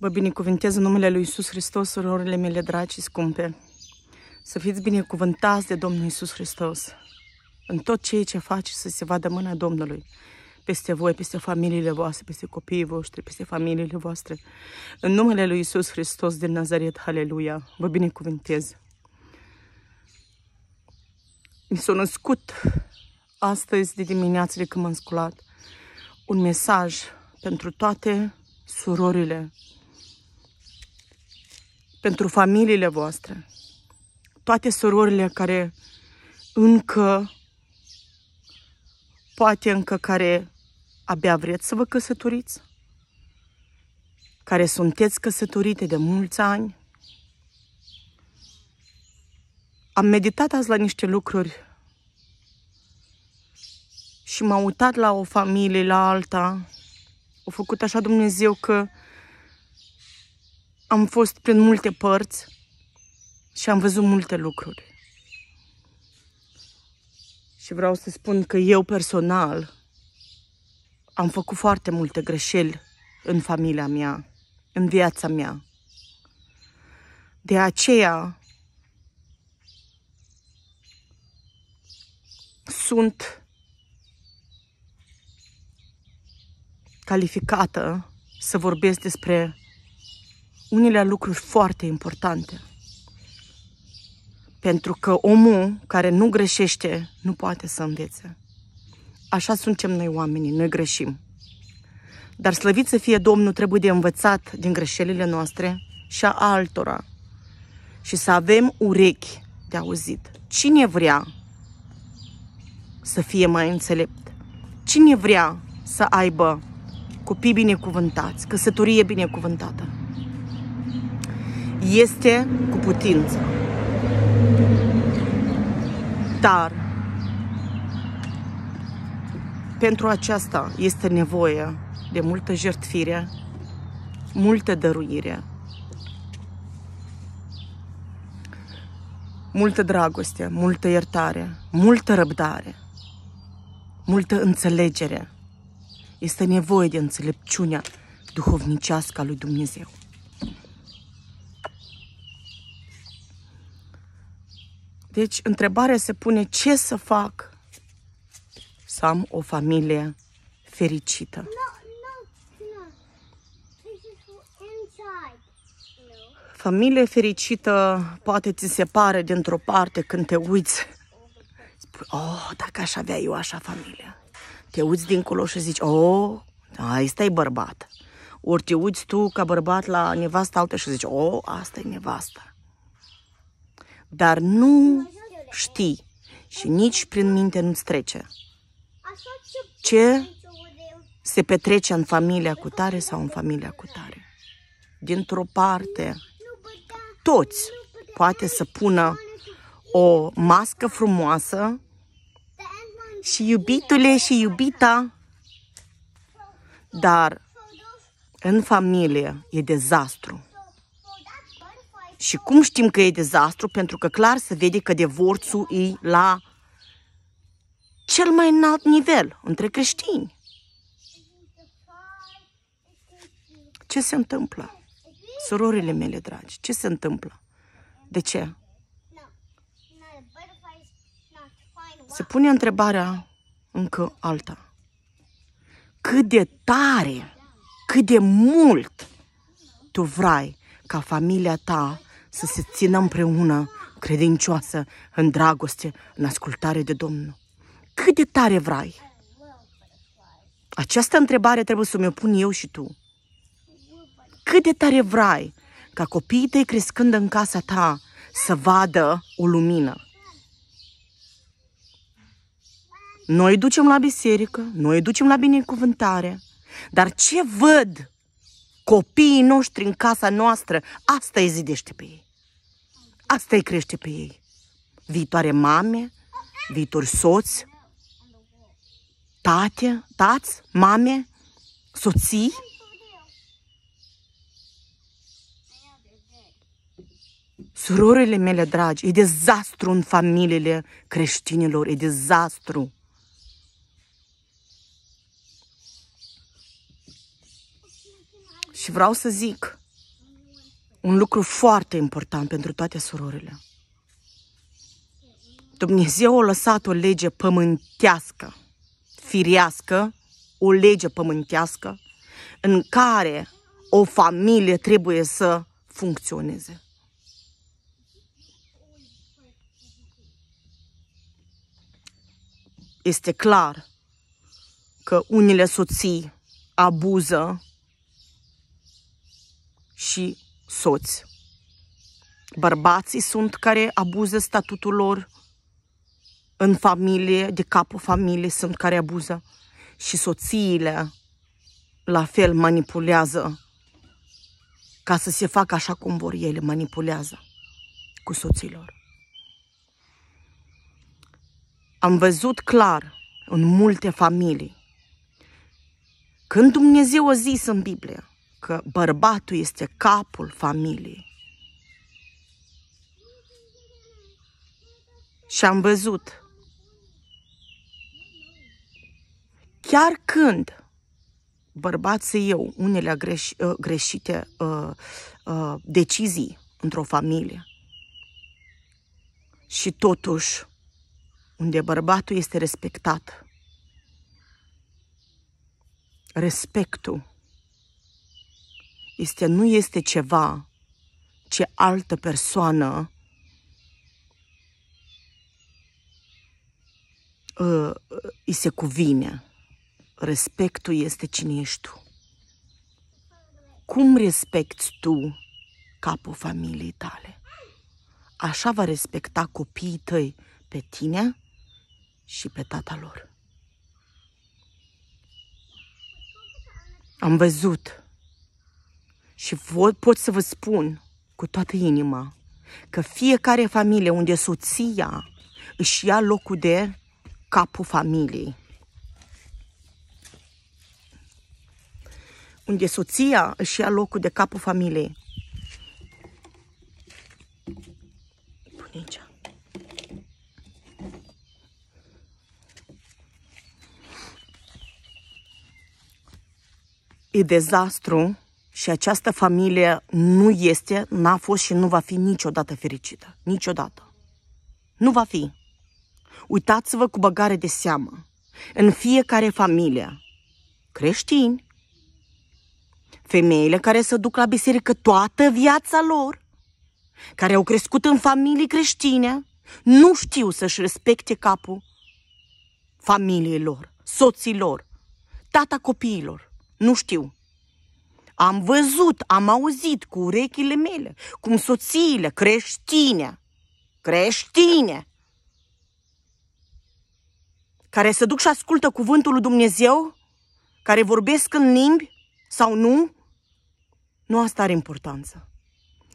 Vă binecuvântez în numele Lui Iisus Hristos, surorile mele dragi și scumpe. Să fiți binecuvântați de Domnul Iisus Hristos. În tot ceea ce face să se vadă mâna Domnului peste voi, peste familiile voastre, peste copiii voștri, peste familiile voastre. În numele Lui Iisus Hristos din Nazaret, haleluia, vă binecuvântez. Mi s-a născut astăzi de dimineață de când m-am sculat un mesaj pentru toate surorile pentru familiile voastre, toate surorile care încă, poate încă care abia vreți să vă căsătoriți, care sunteți căsătorite de mulți ani. Am meditat azi la niște lucruri și m-am uitat la o familie, la alta. Au făcut așa Dumnezeu că am fost prin multe părți și am văzut multe lucruri. Și vreau să spun că eu personal am făcut foarte multe greșeli în familia mea, în viața mea. De aceea sunt calificată să vorbesc despre unele lucruri foarte importante. Pentru că omul care nu greșește nu poate să învețe. Așa suntem noi oamenii, noi greșim. Dar slăvit să fie Domnul, trebuie de învățat din greșelile noastre și a altora. Și să avem urechi de auzit. Cine vrea să fie mai înțelept? Cine vrea să aibă copii binecuvântați, căsătorie binecuvântată? este cu putință. Dar pentru aceasta este nevoie de multă jertfire, multă dăruire, multă dragoste, multă iertare, multă răbdare, multă înțelegere. Este nevoie de înțelepciunea duhovnicească a lui Dumnezeu. Deci, întrebarea se pune ce să fac să am o familie fericită. Familie fericită poate ți se pare dintr-o parte când te uiți. Spui, oh, dacă aș avea eu așa familie. Te uiți dincolo și zici, oh, da, ăsta e bărbat. Ori te uiți tu ca bărbat la nevasta altă și zici, oh, asta e nevasta dar nu știi și nici prin minte nu-ți trece ce se petrece în familia cu tare sau în familia cu tare. Dintr-o parte, toți poate să pună o mască frumoasă și iubitule și iubita, dar în familie e dezastru. Și cum știm că e dezastru? Pentru că clar se vede că divorțul e la cel mai înalt nivel între creștini. Ce se întâmplă? sororile mele dragi, ce se întâmplă? De ce? Se pune întrebarea încă alta. Cât de tare, cât de mult tu vrei ca familia ta să se țină împreună, credincioasă, în dragoste, în ascultare de Domnul? Cât de tare vrei? Această întrebare trebuie să mi-o pun eu și tu. Cât de tare vrei ca copiii tăi crescând în casa ta să vadă o lumină? Noi ducem la biserică, noi ducem la binecuvântare, dar ce văd copiii noștri în casa noastră, asta îi zidește pe ei. Asta îi crește pe ei. Viitoare mame, viitor soți, tate, tați, mame, soții. Surorile mele dragi, e dezastru în familiile creștinilor, e dezastru. Și vreau să zic un lucru foarte important pentru toate surorile. Dumnezeu a lăsat o lege pământească, firească, o lege pământească, în care o familie trebuie să funcționeze. Este clar că unele soții abuză și soți. Bărbații sunt care abuză statutul lor în familie, de capul familiei sunt care abuză. Și soțiile la fel manipulează ca să se facă așa cum vor ele, manipulează cu soților. Am văzut clar în multe familii când Dumnezeu a zis în Biblie că bărbatul este capul familiei. Și am văzut chiar când bărbații eu unele greș, ă, greșite uh, uh, decizii într-o familie și totuși unde bărbatul este respectat, respectul este, nu este ceva ce altă persoană uh, îi se cuvine. Respectul este cine ești tu. Cum respecti tu capul familiei tale? Așa va respecta copiii tăi pe tine și pe tata lor. Am văzut și pot să vă spun cu toată inima că fiecare familie unde soția își ia locul de capul familiei, unde soția își ia locul de capul familiei, E dezastru și această familie nu este, n-a fost și nu va fi niciodată fericită. Niciodată. Nu va fi. Uitați-vă cu băgare de seamă. În fiecare familie, creștini, femeile care se duc la biserică toată viața lor, care au crescut în familii creștine, nu știu să-și respecte capul familiei lor, soților, tata copiilor. Nu știu. Am văzut, am auzit cu urechile mele cum soțiile creștine, creștine, care se duc și ascultă cuvântul lui Dumnezeu, care vorbesc în limbi sau nu, nu asta are importanță.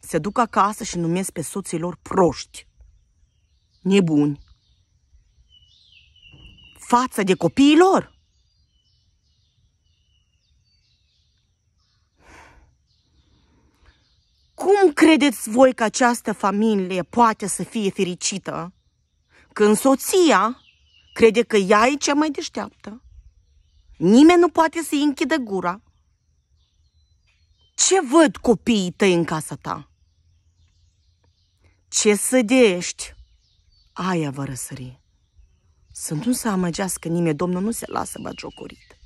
Se duc acasă și numesc pe soții lor proști, nebuni, față de copiii lor. Cum credeți voi că această familie poate să fie fericită când soția crede că ea e cea mai deșteaptă? Nimeni nu poate să-i închidă gura. Ce văd copiii tăi în casa ta? Ce sădești? Aia vă răsări. Să nu se amăgească nimeni, Domnul nu se lasă bagiocorit.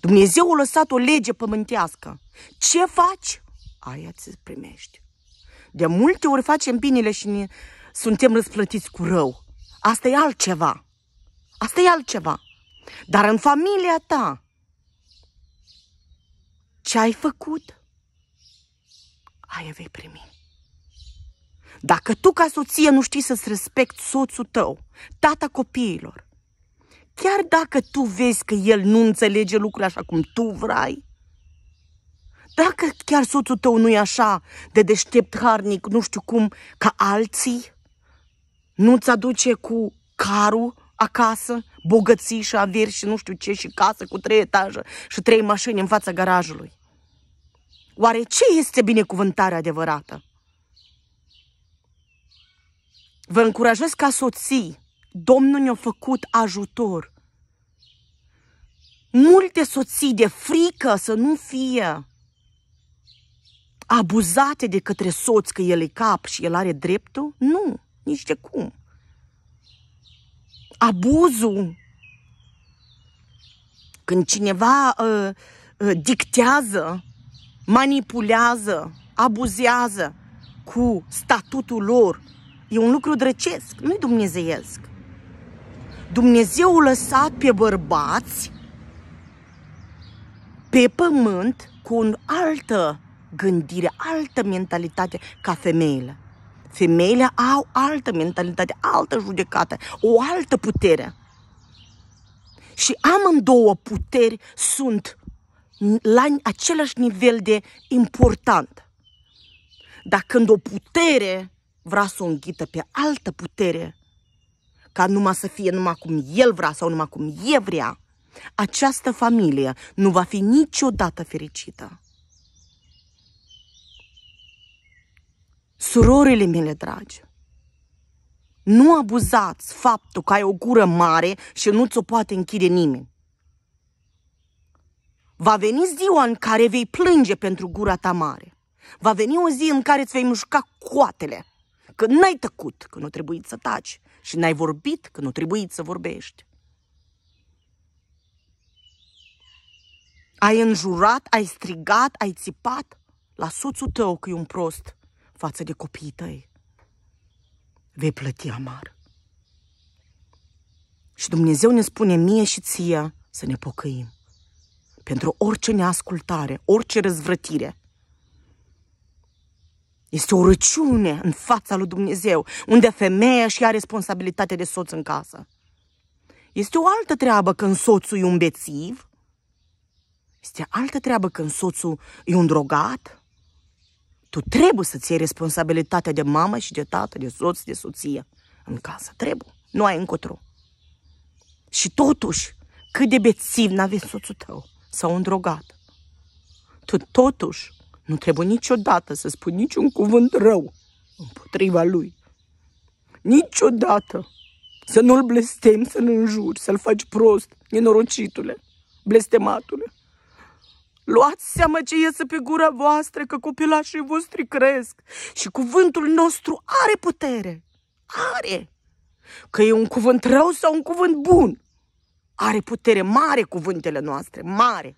Dumnezeu a lăsat o lege pământească. Ce faci? aia ți primești. De multe ori facem binele și ne, suntem răsplătiți cu rău. Asta e altceva. Asta e altceva. Dar în familia ta, ce ai făcut, aia vei primi. Dacă tu ca soție nu știi să-ți respecti soțul tău, tata copiilor, chiar dacă tu vezi că el nu înțelege lucrurile așa cum tu vrei, dacă chiar soțul tău nu e așa de deștept harnic, nu știu cum, ca alții, nu-ți aduce cu carul acasă, bogății și averi și nu știu ce și casă cu trei etaje și trei mașini în fața garajului. Oare ce este binecuvântarea adevărată? Vă încurajez ca soții. Domnul ne-a făcut ajutor. Multe soții de frică să nu fie abuzate de către soț că el e cap și el are dreptul? Nu, nici de cum. Abuzul, când cineva uh, uh, dictează, manipulează, abuzează cu statutul lor, e un lucru drăcesc, nu dumnezeiesc. Dumnezeu a lăsat pe bărbați pe pământ cu un altă gândire, altă mentalitate ca femeile. Femeile au altă mentalitate, altă judecată, o altă putere. Și amândouă puteri sunt la același nivel de important. Dar când o putere vrea să o înghită pe altă putere, ca numai să fie numai cum el vrea sau numai cum e vrea, această familie nu va fi niciodată fericită. Surorile mele dragi, nu abuzați faptul că ai o gură mare și nu ți-o poate închide nimeni. Va veni ziua în care vei plânge pentru gura ta mare. Va veni o zi în care îți vei mușca coatele, că n-ai tăcut, că nu trebuie să taci și n-ai vorbit, că nu trebuie să vorbești. Ai înjurat, ai strigat, ai țipat la soțul tău că e un prost față de copiii tăi, vei plăti amar. Și Dumnezeu ne spune mie și ție să ne pocăim pentru orice neascultare, orice răzvrătire. Este o răciune în fața lui Dumnezeu, unde femeia și are responsabilitatea de soț în casă. Este o altă treabă când soțul e un bețiv, este altă treabă când soțul e un drogat, tu trebuie să-ți iei responsabilitatea de mamă și de tată, de soț, de soție în casă. Trebuie. Nu ai încotro. Și totuși, cât de bețiv n-aveți soțul tău sau un drogat, tu totuși nu trebuie niciodată să spui niciun cuvânt rău împotriva lui. Niciodată. Să nu-l blestem, să-l înjuri, să-l faci prost, nenorocitule, blestematule. Luați seama ce iese pe gura voastră, că copilașii voștri cresc și cuvântul nostru are putere. Are! Că e un cuvânt rău sau un cuvânt bun. Are putere mare cuvântele noastre, mare.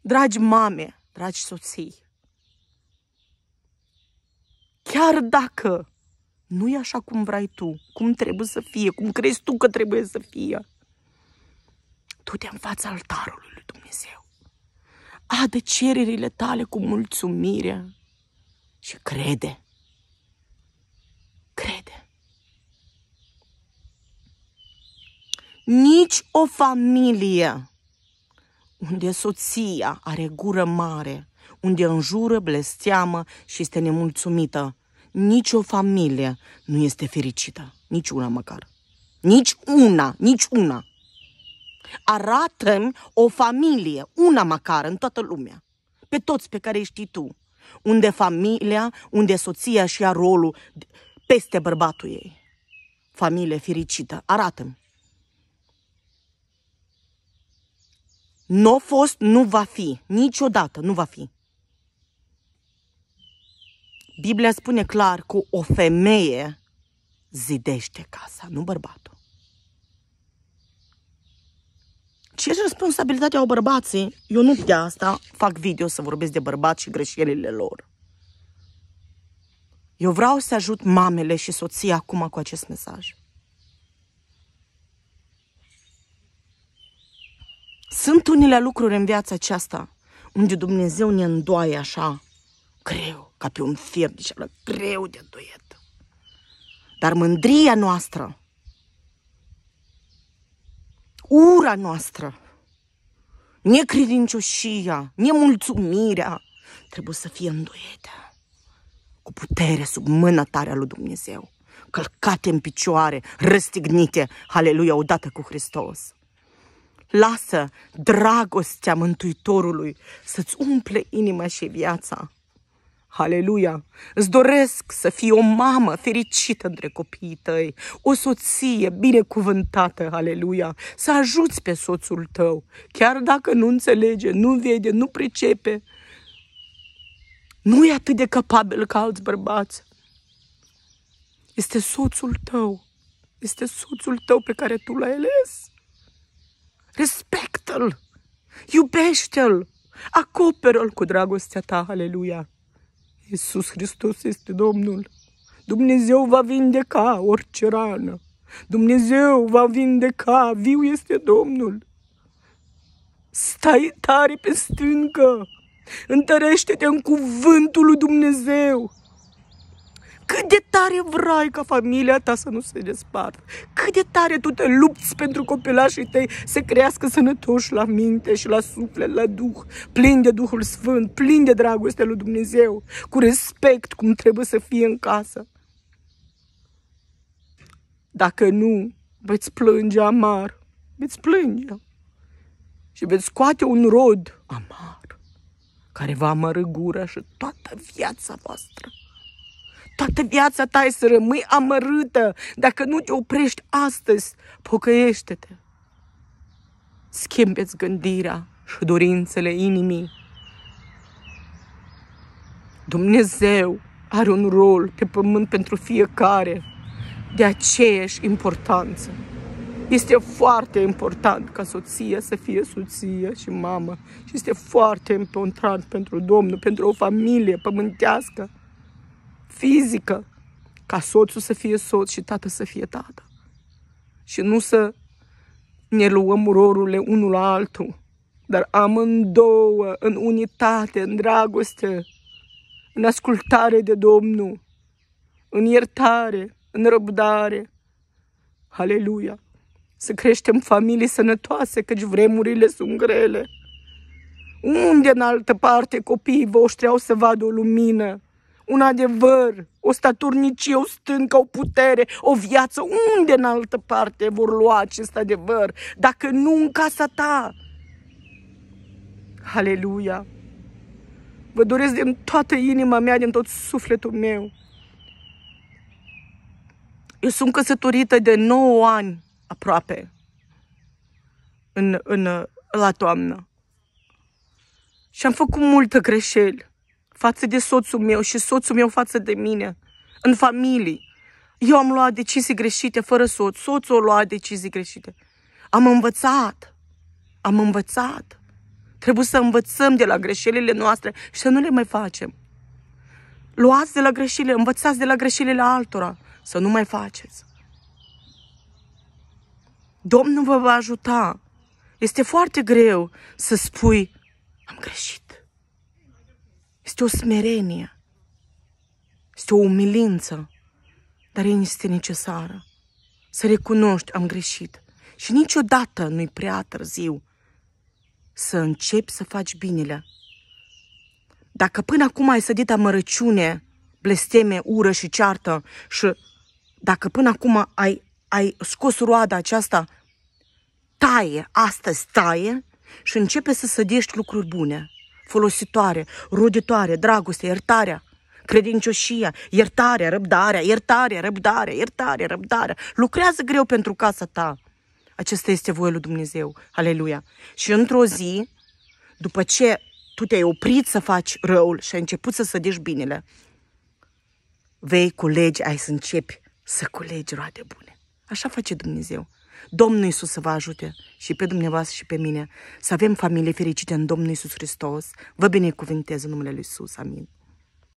Dragi mame, dragi soții, chiar dacă nu e așa cum vrei tu, cum trebuie să fie, cum crezi tu că trebuie să fie, du-te în fața altarului lui Dumnezeu. Adă cererile tale cu mulțumire și crede. Crede. Nici o familie unde soția are gură mare, unde înjură, blesteamă și este nemulțumită, nici o familie nu este fericită, nici una măcar. Nici una, nici una arată o familie, una măcar, în toată lumea, pe toți pe care îi știi tu, unde familia, unde soția și ia rolul peste bărbatul ei. Familie fericită, arată-mi. Nu a fost, nu va fi, niciodată nu va fi. Biblia spune clar că o femeie zidește casa, nu bărbatul. ce responsabilitate au bărbații? Eu nu de asta fac video să vorbesc de bărbați și greșelile lor. Eu vreau să ajut mamele și soția acum cu acest mesaj. Sunt unele lucruri în viața aceasta unde Dumnezeu ne îndoaie așa greu, ca pe un fier de deci șală, greu de duet. Dar mândria noastră ura noastră, necredincioșia, nemulțumirea trebuie să fie îndoiete cu putere sub mâna tare a lui Dumnezeu, călcate în picioare, răstignite, aleluia, odată cu Hristos. Lasă dragostea Mântuitorului să-ți umple inima și viața Aleluia! Îți doresc să fii o mamă fericită între copiii tăi, o soție binecuvântată, aleluia! Să ajuți pe soțul tău, chiar dacă nu înțelege, nu vede, nu pricepe. Nu e atât de capabil ca alți bărbați. Este soțul tău. Este soțul tău pe care tu l-ai ales. Respectă-l! Iubește-l! Acoperă-l cu dragostea ta, aleluia! Iisus Hristos este Domnul. Dumnezeu va vindeca orice rană. Dumnezeu va vindeca, viu este Domnul. Stai tare pe stâncă, întărește-te în cuvântul lui Dumnezeu. Cât de tare vrei ca familia ta să nu se despartă. Cât de tare tu te lupți pentru copilașii tăi să crească sănătoși la minte și la suflet, la duh, plin de Duhul Sfânt, plin de dragostea lui Dumnezeu, cu respect cum trebuie să fie în casă. Dacă nu, veți plânge amar, veți plânge și veți scoate un rod amar care va amărâ gura și toată viața voastră toată viața ta e să rămâi amărâtă. Dacă nu te oprești astăzi, pocăiește-te. Schimbeți gândirea și dorințele inimii. Dumnezeu are un rol pe pământ pentru fiecare de aceeași importanță. Este foarte important ca soția să fie soție și mamă. Și este foarte important pentru Domnul, pentru o familie pământească fizică, ca soțul să fie soț și tată să fie tată. Și nu să ne luăm urorurile unul la altul, dar amândouă, în unitate, în dragoste, în ascultare de Domnul, în iertare, în răbdare. Aleluia! Să creștem familii sănătoase, căci vremurile sunt grele. Unde în altă parte copiii voștri au să vadă o lumină un adevăr, o staturnicie, o stâncă, o putere, o viață, unde în altă parte vor lua acest adevăr, dacă nu în casa ta? Aleluia! Vă doresc din toată inima mea, din tot sufletul meu. Eu sunt căsătorită de 9 ani aproape în, în, la toamnă. Și am făcut multă greșeli față de soțul meu și soțul meu față de mine, în familie. Eu am luat decizii greșite fără soț, soțul a luat decizii greșite. Am învățat, am învățat. Trebuie să învățăm de la greșelile noastre și să nu le mai facem. Luați de la greșelile, învățați de la greșelile altora să nu mai faceți. Domnul vă va ajuta. Este foarte greu să spui, am greșit. Este o smerenie. Este o umilință, dar este necesară. Să recunoști, am greșit. Și niciodată nu-i prea târziu să începi să faci binele. Dacă până acum ai sădit amărăciune, blesteme, ură și ceartă și dacă până acum ai, ai scos roada aceasta, taie, astăzi taie și începe să sădești lucruri bune folositoare, roditoare, dragoste, iertarea, credincioșia, iertarea, răbdarea, iertarea, răbdarea, iertarea, răbdarea. Lucrează greu pentru casa ta. Acesta este voia lui Dumnezeu. Aleluia! Și într-o zi, după ce tu te-ai oprit să faci răul și ai început să sădești binele, vei culege, ai să începi să culegi roade bune. Așa face Dumnezeu. Domnul Iisus să vă ajute și pe dumneavoastră și pe mine să avem familie fericite în Domnul Iisus Hristos. Vă binecuvintez în numele Lui Iisus. Amin.